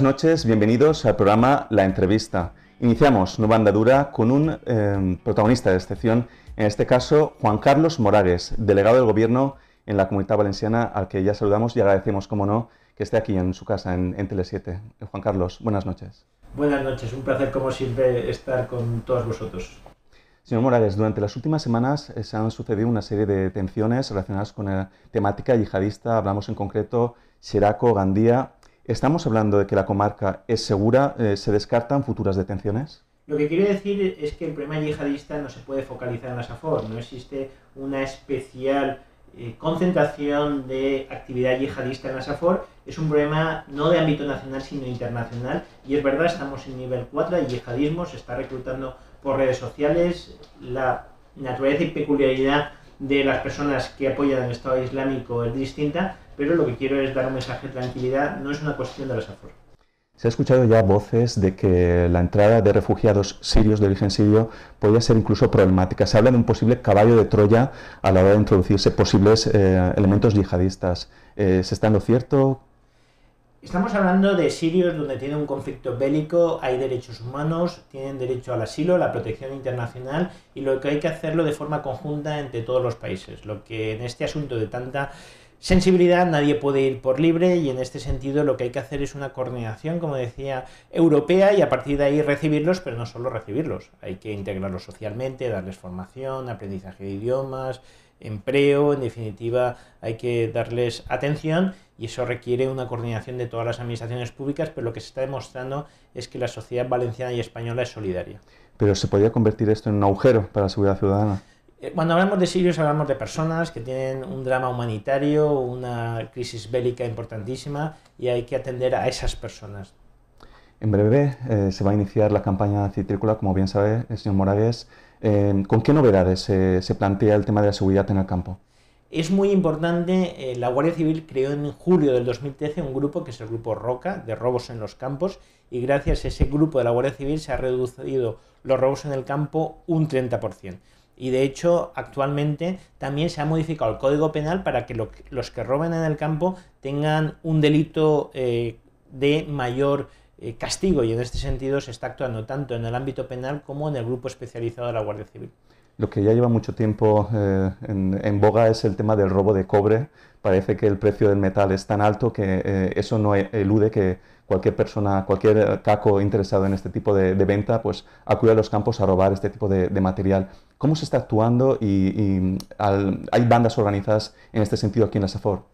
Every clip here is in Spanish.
Buenas noches, bienvenidos al programa La Entrevista. Iniciamos nueva andadura con un em, protagonista de excepción, en este caso Juan Carlos Morales, delegado del Gobierno en la Comunidad Valenciana, al que ya saludamos y agradecemos, como no, que esté aquí en su casa, en, Tele7. Juan Carlos, buenas noches. Buenas noches, un placer como siempre estar con todos vosotros. Señor Morales, durante las últimas semanas eh, se han sucedido una serie de tensiones relacionadas con la temática yihadista, hablamos en concreto Xeraco, Gandía, ¿Estamos hablando de que la comarca es segura? Eh, ¿Se descartan futuras detenciones? Lo que quiero decir es que el problema yihadista no se puede focalizar en Asafor. no existe una especial eh, concentración de actividad yihadista en Asafor. es un problema no de ámbito nacional sino internacional y es verdad, estamos en nivel 4, de yihadismo se está reclutando por redes sociales, la naturaleza y peculiaridad de las personas que apoyan al Estado Islámico es distinta, pero lo que quiero es dar un mensaje de tranquilidad, no es una cuestión de los Se ha escuchado ya voces de que la entrada de refugiados sirios de origen sirio podría ser incluso problemática. Se habla de un posible caballo de Troya a la hora de introducirse posibles eh, elementos yihadistas. Eh, ¿Se está en lo cierto? Estamos hablando de sirios donde tiene un conflicto bélico, hay derechos humanos, tienen derecho al asilo, la protección internacional y lo que hay que hacerlo de forma conjunta entre todos los países. Lo que en este asunto de tanta sensibilidad nadie puede ir por libre y en este sentido lo que hay que hacer es una coordinación, como decía, europea y a partir de ahí recibirlos, pero no solo recibirlos, hay que integrarlos socialmente, darles formación, aprendizaje de idiomas, empleo, en definitiva hay que darles atención y eso requiere una coordinación de todas las administraciones públicas, pero lo que se está demostrando es que la sociedad valenciana y española es solidaria. Pero se podría convertir esto en un agujero para la seguridad ciudadana. Eh, cuando hablamos de sirios hablamos de personas que tienen un drama humanitario, una crisis bélica importantísima y hay que atender a esas personas. En breve eh, se va a iniciar la campaña citrícola, como bien sabe el eh, señor Morales. Eh, ¿Con qué novedades se plantea el tema de la seguridad en el campo? Es muy importante, la Guardia Civil creó en julio del 2013 un grupo que es el grupo ROCA, de robos en los campos, y gracias a ese grupo de la Guardia Civil se ha reducido los robos en el campo un 30%. Y de hecho, actualmente también se ha modificado el Código Penal para que los que roben en el campo tengan un delito de mayor eh, castigo y en este sentido se está actuando tanto en el ámbito penal como en el grupo especializado de la Guardia Civil. Lo que ya lleva mucho tiempo eh, en, boga es el tema del robo de cobre. Parece que el precio del metal es tan alto que eh, eso no elude que cualquier persona, cualquier caco interesado en este tipo de, venta, pues acude a los campos a robar este tipo de, material. ¿Cómo se está actuando y, hay bandas organizadas en este sentido aquí en la SAFOR?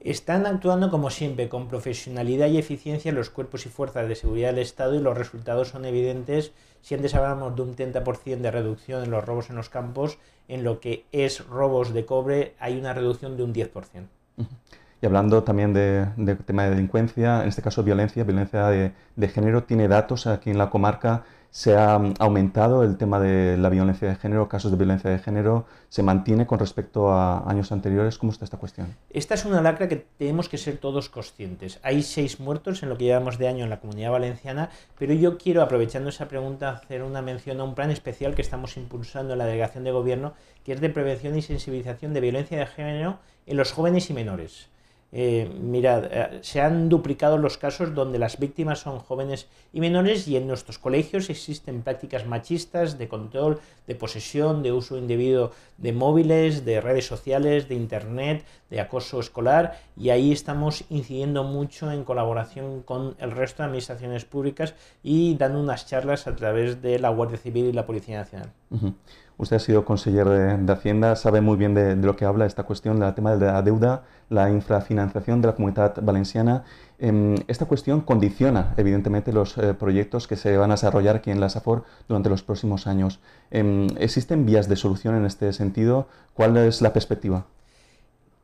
Están actuando como siempre, con profesionalidad y eficiencia los cuerpos y fuerzas de seguridad del Estado y los resultados son evidentes. Si antes hablábamos de un 30% de reducción en los robos en los campos, en lo que es robos de cobre hay una reducción de un 10%. Y hablando también de, tema de delincuencia, en este caso violencia, violencia de género, tiene datos aquí en la comarca se ha mm, aumentado el tema de la violencia de género, casos de violencia de género, se mantiene con respecto a años anteriores. ¿Cómo está esta cuestión? Esta es una lacra que tenemos que ser todos conscientes. Hay seis muertos en lo que llevamos de año en la comunidad valenciana, pero yo quiero, aprovechando esa pregunta, hacer una mención a un plan especial que estamos impulsando en la delegación de gobierno, que es de prevención y sensibilización de violencia de género en los jóvenes y menores. Eh, mirad, eh, se han duplicado los casos donde las víctimas son jóvenes y menores y en nuestros colegios existen prácticas machistas de control, de posesión, de uso indebido de móviles, de redes sociales, de internet, de acoso escolar y ahí estamos incidiendo mucho en colaboración con el resto de administraciones públicas y dando unas charlas a través de la Guardia Civil y la Policía Nacional. Usted ha sido consejero de, Hacienda, sabe muy bien de, lo que habla esta cuestión, el tema de la deuda, la infrafinanciación de la comunidad valenciana. Em, esta cuestión condiciona, evidentemente, los eh, proyectos que se van a desarrollar aquí en la SAFOR durante los próximos años. Em, ¿Existen vías de solución en este sentido? ¿Cuál es la perspectiva?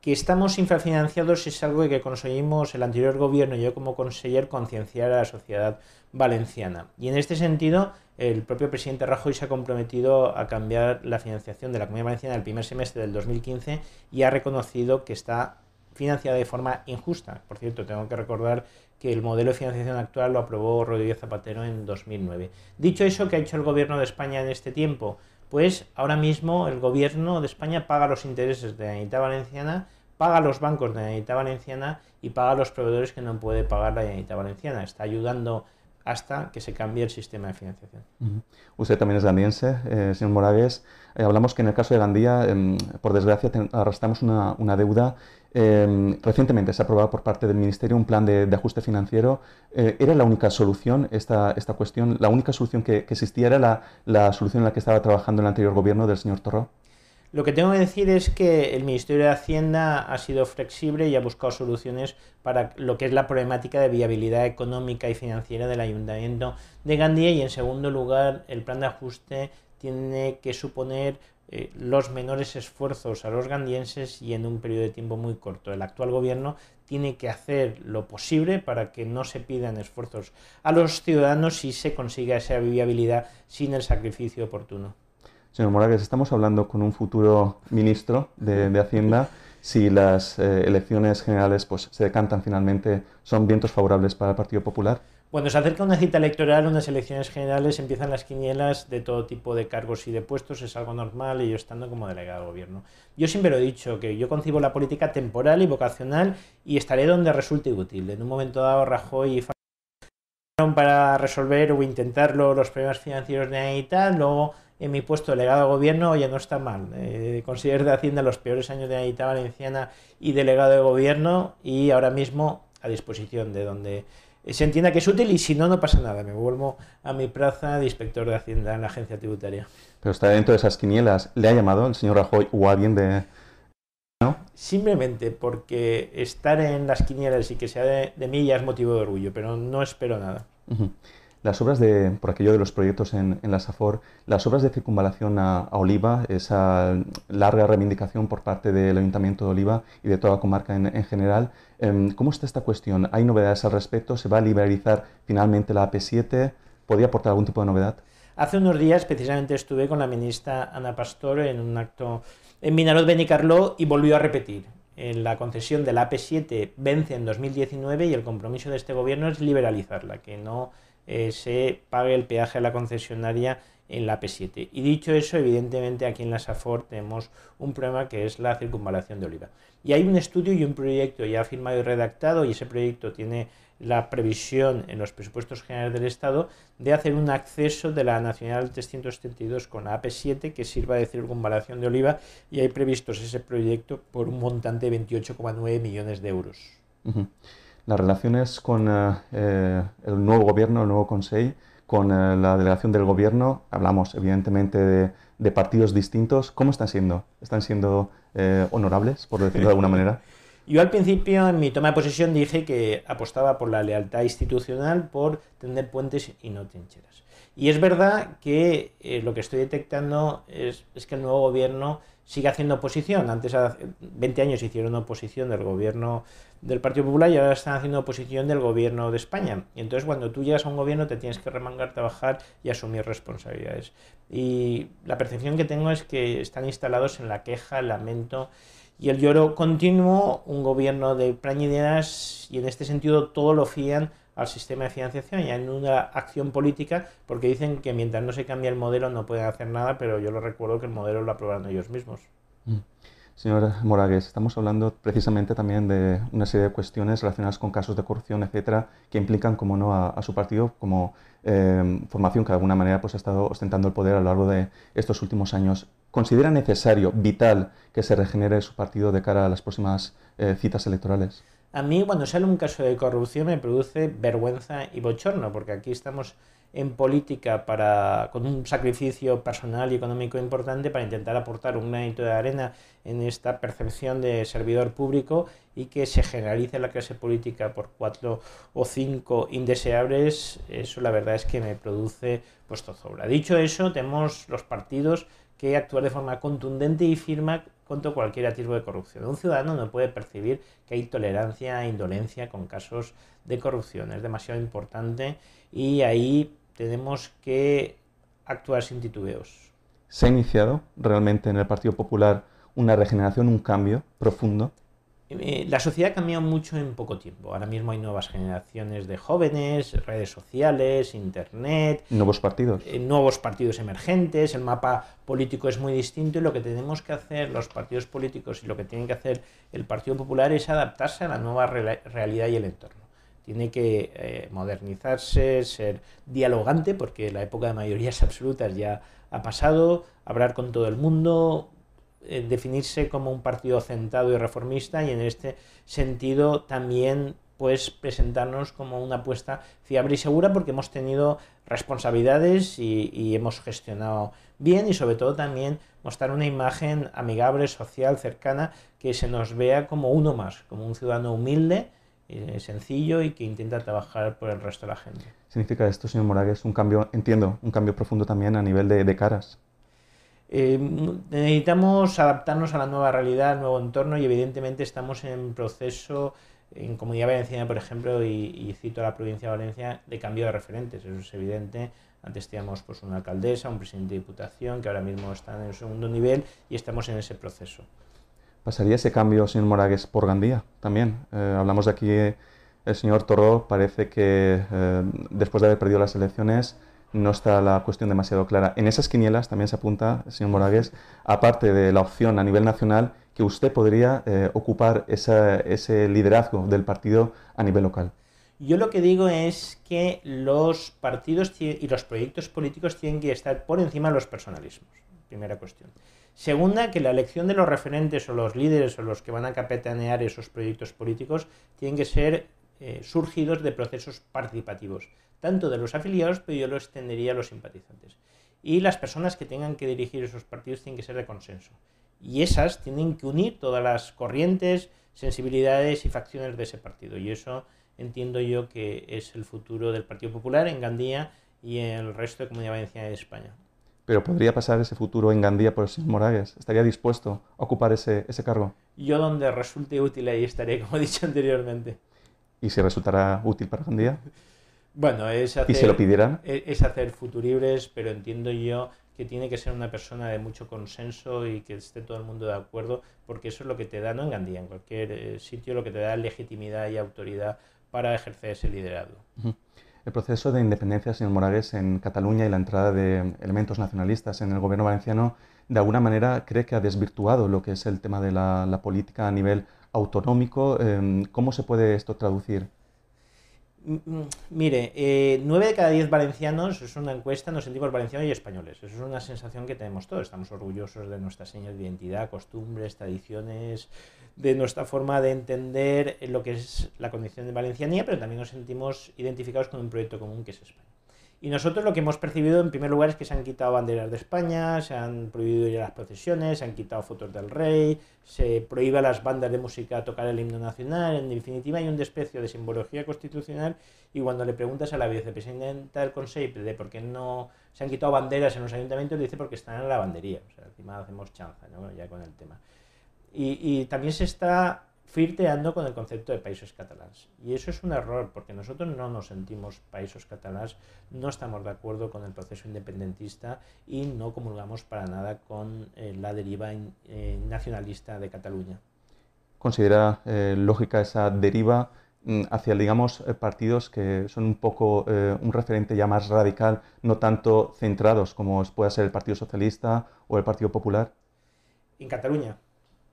que estamos infrafinanciados es algo que conseguimos el anterior gobierno y yo como conseller concienciar a la sociedad valenciana. Y en este sentido, el propio presidente Rajoy se ha comprometido a cambiar la financiación de la Comunidad Valenciana el primer semestre del 2015 y ha reconocido que está financiada de forma injusta. Por cierto, tengo que recordar que el modelo de financiación actual lo aprobó Rodríguez Zapatero en 2009. Dicho eso, ¿qué ha hecho el gobierno de España en este tiempo? Pues ahora mismo el gobierno de España paga los intereses de la Unidad Valenciana paga los bancos de la Unidad Valenciana y paga a los proveedores que no puede pagar la Unidad Valenciana. Está ayudando hasta que se cambie el sistema de financiación. Usted también es gandiense, eh, señor Morales. Eh, hablamos que en el caso de Gandía, em, por desgracia, arrastramos una, deuda. Em, recientemente se ha aprobado por parte del Ministerio un plan de, ajuste financiero. Eh, ¿Era la única solución esta, esta cuestión? ¿La única solución que, existía era la, la, solución en la que estaba trabajando el anterior gobierno del señor Torró? Lo que tengo que decir es que el Ministerio de Hacienda ha sido flexible y ha buscado soluciones para lo que es la problemática de viabilidad económica y financiera del Ayuntamiento de Gandía y en segundo lugar el plan de ajuste tiene que suponer eh, los menores esfuerzos a los gandienses y en un periodo de tiempo muy corto. El actual gobierno tiene que hacer lo posible para que no se pidan esfuerzos a los ciudadanos y se consiga esa viabilidad sin el sacrificio oportuno señor Morales, estamos hablando con un futuro ministro de, Hacienda. Si las eh, elecciones generales pues, se decantan finalmente, ¿son vientos favorables para el Partido Popular? Cuando se acerca una cita electoral, unas elecciones generales, empiezan las quinielas de todo tipo de cargos y de puestos, es algo normal y yo estando como delegado de gobierno. Yo siempre lo he dicho, que yo concibo la política temporal y vocacional y estaré donde resulte útil. En un momento dado, Rajoy y para resolver o intentarlo los problemas financieros de y tal, luego en mi puesto de delegado de gobierno, oye, no está mal. Eh, considero de Hacienda los peores años de la Valenciana y delegado de gobierno y ahora mismo a disposición de donde se entienda que es útil y si no, no pasa nada. Me vuelvo a mi plaza de inspector de Hacienda en la agencia tributaria. Pero está dentro de esas quinielas. ¿Le ha llamado el señor Rajoy o alguien de... Simplemente porque estar en las quinielas y que sea de, mí ya es motivo de orgullo, pero no espero nada. Las obras de, por aquello de los proyectos en, la SAFOR, las obras de circunvalación a, Oliva, esa larga reivindicación por parte del Ayuntamiento de Oliva y de toda la comarca en, general, em, ¿cómo está esta cuestión? ¿Hay novedades al respecto? ¿Se va a liberalizar finalmente la AP7? ¿Podría aportar algún tipo de novedad? Hace unos días precisamente estuve con la ministra Ana Pastor en un acto en Minarot Benicarló y volvió a repetir. la concesión de la AP7 vence en 2019 y el compromiso de este gobierno es liberalizarla, que no eh, se pague el peaje a la concesionaria en la P7. Y dicho eso, evidentemente aquí en la SAFOR tenemos un problema que es la circunvalación de Oliva. Y hay un estudio y un proyecto ya firmado y redactado, y ese proyecto tiene la previsión en los presupuestos generales del Estado de hacer un acceso de la Nacional 372 con la AP7 que sirva de circunvalación de Oliva, y hay previstos ese proyecto por un montante de 28,9 millones de euros las relaciones con eh, eh, el nuevo gobierno, el nuevo Consejo, con eh, la delegación del gobierno, hablamos evidentemente de, partidos distintos. ¿Cómo están siendo? ¿Están siendo honorables, por decirlo de alguna manera? Yo al principio, en mi toma de posesión, dije que apostaba por la lealtad institucional, por tender puentes y no trincheras. Y es verdad que lo que estoy detectando es, es que el nuevo gobierno sigue haciendo oposición. Antes, hace 20 años, hicieron oposición del gobierno del Partido Popular y ahora están haciendo oposición del gobierno de España. Y entonces, cuando tú llegas a un gobierno, te tienes que remangar, trabajar y asumir responsabilidades. Y la percepción que tengo es que están instalados en la queja, el lamento y el lloro continuo, un gobierno de plañideras, y en este sentido todo lo fían al sistema de financiación y en una acción política porque dicen que mientras no se cambie el modelo no pueden hacer nada, pero yo lo recuerdo que el modelo lo aprobaron ellos mismos. Mm. Señor Moragues, estamos hablando precisamente también de una serie de cuestiones relacionadas con casos de corrupción, etcétera, que implican, como no, a, su partido como em, formación que de alguna manera pues, ha estado ostentando el poder a lo largo de estos últimos años. ¿Considera necesario, vital, que se regenere su partido de cara a las próximas eh, citas electorales? A mí cuando sale un caso de corrupción me produce vergüenza y bochorno, porque aquí estamos en política para, con un sacrificio personal y económico importante para intentar aportar un granito de arena en esta percepción de servidor público y que se generalice la clase política por cuatro o cinco indeseables, eso la verdad es que me produce pues Dicho eso, tenemos los partidos que actuar de forma contundente y firme contra cualquier atisbo de corrupción. Un ciudadano no puede percibir que hay tolerancia e indolencia con casos de corrupción. Es demasiado importante y ahí tenemos que actuar sin titubeos. Se ha iniciado realmente en el Partido Popular una regeneración, un cambio profundo eh, la sociedad ha cambiado mucho en poco tiempo. Ahora mismo hay nuevas generaciones de jóvenes, redes sociales, internet. Nuevos partidos. Eh, nuevos partidos emergentes. El mapa político es muy distinto y lo que tenemos que hacer los partidos políticos y lo que tienen que hacer el Partido Popular es adaptarse a la nueva realidad y el entorno. Tiene que eh, modernizarse, ser dialogante, porque la época de mayorías absolutas ya ha pasado, hablar con todo el mundo, eh, definirse como un partido centrado y reformista y en este sentido también pues presentarnos como una apuesta fiable y segura porque hemos tenido responsabilidades y, hemos gestionado bien y sobre todo también mostrar una imagen amigable, social, cercana, que se nos vea como uno más, como un ciudadano humilde, eh, sencillo y que intenta trabajar por el resto de la gente. ¿Significa esto, señor Moragues, un cambio, entiendo, un cambio profundo también a nivel de caras? Eh, necesitamos adaptarnos a la nueva realidad, al nuevo entorno y evidentemente estamos en proceso en Comunidad Valenciana, por ejemplo, y, cito a la provincia de Valencia, de cambio de referentes, eso es evidente. Antes teníamos pues, una alcaldesa, un presidente de diputación, que ahora mismo están en el segundo nivel y estamos en ese proceso. ¿Pasaría ese cambio, señor Moragues, por Gandía también? Eh, hablamos de aquí, el señor Torró parece que eh, después de haber perdido las elecciones no está la cuestión demasiado clara. En esas quinielas también se apunta, señor Moragues, aparte de la opción a nivel nacional, que usted podría eh, ocupar ese liderazgo del partido a nivel local. Yo lo que digo es que los partidos y los proyectos políticos tienen que estar por encima de los personalismos. Primera cuestión. Segunda, que la elección de los referentes o los líderes o los que van a capitanear esos proyectos políticos tienen que ser eh, surgidos de procesos participativos, tanto de los afiliados, pero yo lo extendería a los simpatizantes. Y las personas que tengan que dirigir esos partidos tienen que ser de consenso. Y esas tienen que unir todas las corrientes, sensibilidades y facciones de ese partido. Y eso entiendo yo que es el futuro del Partido Popular en Gandía y en el resto de Comunidad Valenciana de España. Pero podría pasar ese futuro en Gandía por el señor ¿Estaría dispuesto a ocupar ese, ese cargo? Yo donde resulte útil ahí estaré, como he dicho anteriormente y si resultará útil para Gandía? Bueno, es hacer, ¿Y se lo pidieran? E-, es hacer futuribles, pero entiendo yo que tiene que ser una persona de mucho consenso y que esté todo el mundo de acuerdo, porque eso es lo que te da, no en Gandía, en cualquier eh, sitio, lo que te da legitimidad y autoridad para ejercer ese liderazgo. El proceso de independencia, señor Morales, en Cataluña y la entrada de elementos nacionalistas en el gobierno valenciano, de alguna manera cree que ha desvirtuado lo que es el tema de la, la política a nivel autonómico, em, ¿cómo se puede esto traducir? Mm, mm, mire, eh, nueve 9 de cada 10 valencianos, es una encuesta, nos sentimos valencianos y españoles. Eso es una sensación que tenemos todos. Estamos orgullosos de nuestra señal de identidad, costumbres, tradiciones, de nuestra forma de entender lo que es la condición de valencianía, pero también nos sentimos identificados con un proyecto común que es España. Y nosotros lo que hemos percibido en primer lugar es que se han quitado banderas de España, se han prohibido ya las procesiones, se han quitado fotos del rey, se prohíbe a las bandas de música tocar el himno nacional, en definitiva hay un desprecio de simbología constitucional y cuando le preguntas a la vicepresidenta del Consejo de por qué no se han quitado banderas en los ayuntamientos, le dice porque están en la bandería, o sea, encima hacemos chanza ya con el tema. y también se está flirteando con el concepto de países catalanes. Y eso es un error, porque nosotros no nos sentimos países catalanes, no estamos de acuerdo con el proceso independentista y no comulgamos para nada con eh, la deriva eh, nacionalista de Cataluña. ¿Considera eh, lógica esa deriva mm, hacia, digamos, partidos que son un poco un referente ya más radical, no tanto centrados como pueda ser el Partido Socialista o el Partido Popular? En Cataluña.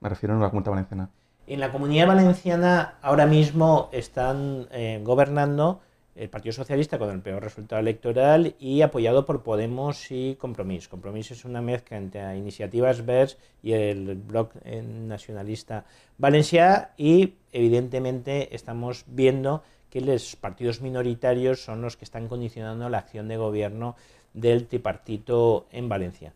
Me refiero a la Junta Valenciana. En la comunidad valenciana ahora mismo están eh, gobernando el Partido Socialista con el peor resultado electoral y apoyado por Podemos y Compromís. Compromís es una mezcla entre Iniciativas Verdes y el Bloc eh, Nacionalista Valencia y evidentemente estamos viendo que los partidos minoritarios son los que están condicionando la acción de gobierno del tripartito en Valencia.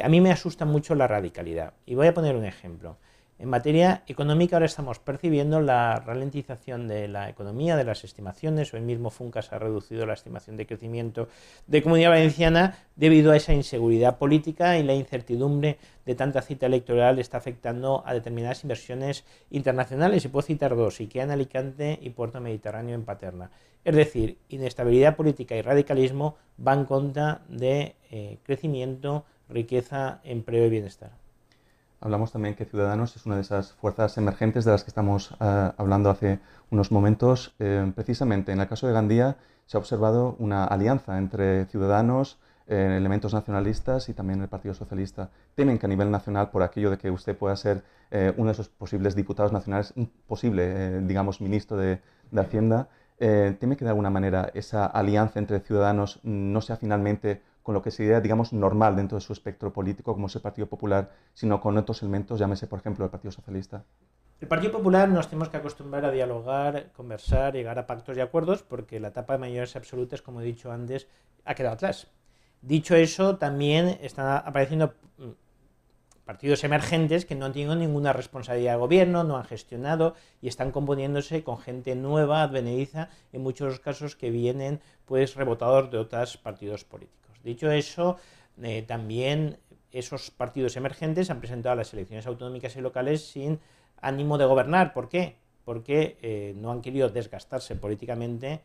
A mí me asusta mucho la radicalidad y voy a poner un ejemplo. En materia económica ahora estamos percibiendo la ralentización de la economía, de las estimaciones. Hoy mismo Funcas ha reducido la estimación de crecimiento de Comunidad Valenciana debido a esa inseguridad política y la incertidumbre de tanta cita electoral está afectando a determinadas inversiones internacionales. Y puedo citar dos, IKEA en Alicante y Puerto Mediterráneo en Paterna. Es decir, inestabilidad política y radicalismo van contra de eh, crecimiento, riqueza, empleo y bienestar hablamos también que Ciudadanos es una de esas fuerzas emergentes de las que estamos eh, hablando hace unos momentos. Eh, precisamente en el caso de Gandía se ha observado una alianza entre Ciudadanos, eh, elementos nacionalistas y también el Partido Socialista. Temen que a nivel nacional, por aquello de que usted pueda ser uno de esos posibles diputados nacionales, un posible, digamos, ministro de, de Hacienda, temen que de alguna manera esa alianza entre ciudadanos no sea finalmente con lo que sería, digamos, normal dentro de su espectro político, como es el Partido Popular, sino con otros elementos, llámese, por ejemplo, el Partido Socialista. El Partido Popular nos tenemos que acostumbrar a dialogar, conversar, llegar a pactos y acuerdos, porque la etapa de mayores absolutas, como he dicho antes, ha quedado atrás. Dicho eso, también están apareciendo mm, partidos emergentes que no tienen ninguna responsabilidad de gobierno, no han gestionado y están componiéndose con gente nueva, advenediza, en muchos casos que vienen pues rebotados de otros partidos políticos. Dicho eso, eh, también esos partidos emergentes han presentado a las elecciones autonómicas y locales sin ánimo de gobernar. ¿Por qué? Porque eh, no han querido desgastarse políticamente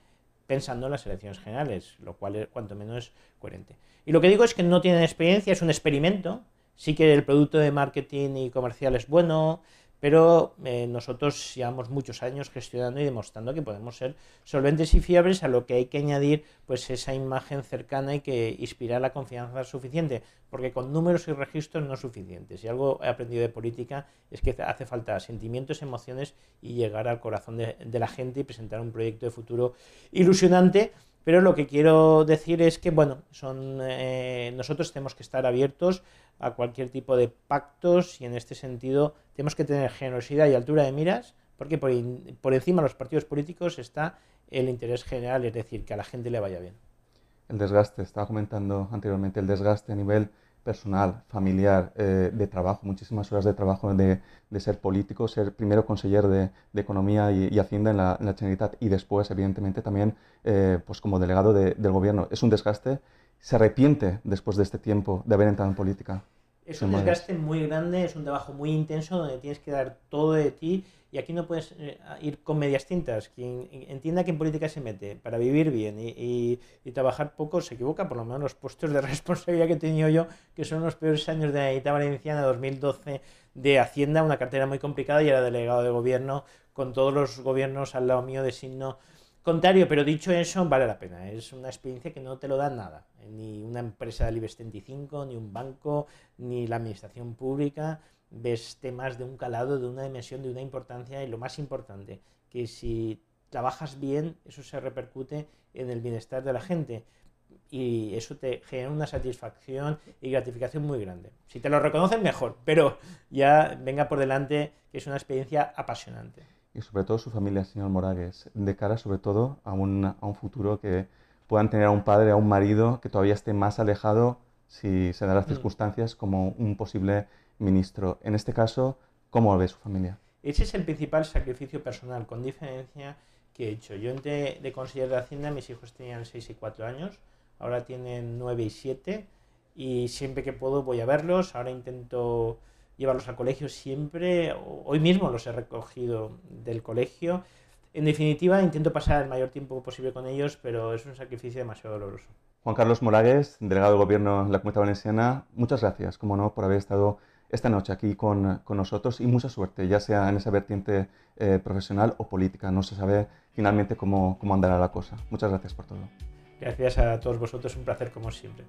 pensando en las elecciones generales, lo cual es cuanto menos es coherente. Y lo que digo es que no tienen experiencia, es un experimento. Sí que el producto de marketing y comercial es bueno, pero eh, nosotros llevamos muchos años gestionando y demostrando que podemos ser solventes y fiables, a lo que hay que añadir pues esa imagen cercana y que inspirar la confianza suficiente, porque con números y registros no es suficiente. Si algo he aprendido de política es que hace falta sentimientos, emociones y llegar al corazón de la gente y presentar un proyecto de futuro ilusionante pero lo que quiero decir es que, bueno, son, eh, nosotros tenemos que estar abiertos a cualquier tipo de pactos y en este sentido tenemos que tener generosidad y altura de miras, porque por, por encima de los partidos políticos está el interés general, es decir, que a la gente le vaya bien. El desgaste, estaba comentando anteriormente, el desgaste a nivel personal, familiar, eh, de trabajo, muchísimas horas de trabajo, de, de ser político, ser primero consejero de, Economía y, Hacienda en la, en Generalitat y después, evidentemente, también eh, pues como delegado del gobierno. Es un desgaste. ¿Se arrepiente después de este tiempo de haber entrado en política? Es un desgaste muy grande, es un trabajo muy intenso donde tienes que dar todo de ti y aquí no puedes eh, ir con medias tintas. Quien entienda que en política se mete para vivir bien y, trabajar poco se equivoca, por lo menos los puestos de responsabilidad que he tenido yo, que son los peores años de la Edita Valenciana 2012 de Hacienda, una cartera muy complicada y era delegado de gobierno con todos los gobiernos al lado mío de signo contrario, pero dicho eso, vale la pena. Es una experiencia que no te lo da nada. Ni una empresa de IBEX 35, ni un banco, ni la administración pública. Ves temas de un calado, de una dimensión, de una importancia y lo más importante, que si trabajas bien, eso se repercute en el bienestar de la gente y eso te genera una satisfacción y gratificación muy grande. Si te lo reconocen, mejor, pero ya venga por delante que es una experiencia apasionante y sobre todo su familia, señor Moragues, de cara sobre todo a un, futuro que puedan tener a un padre, a un marido que todavía esté más alejado, si se dan las mm. circunstancias, como un posible ministro. En este caso, ¿cómo ve su familia? Ese es el principal sacrificio personal, con diferencia que he hecho. Yo entré de consejero de Hacienda, mis hijos tenían 6 y 4 años, ahora tienen 9 y 7, y siempre que puedo voy a verlos. Ahora intento llevarlos al colegio siempre. Hoy mismo los he recogido del colegio. En definitiva, intento pasar el mayor tiempo posible con ellos, pero es un sacrificio demasiado doloroso. Juan Carlos Moragues, delegado de gobierno en la Comunidad Valenciana, muchas gracias, como no, por haber estado esta noche aquí con, con, nosotros y mucha suerte, ya sea en esa vertiente eh, profesional o política. No se sabe finalmente cómo, cómo andará la cosa. Muchas gracias por todo. Gracias a todos vosotros, un placer como siempre.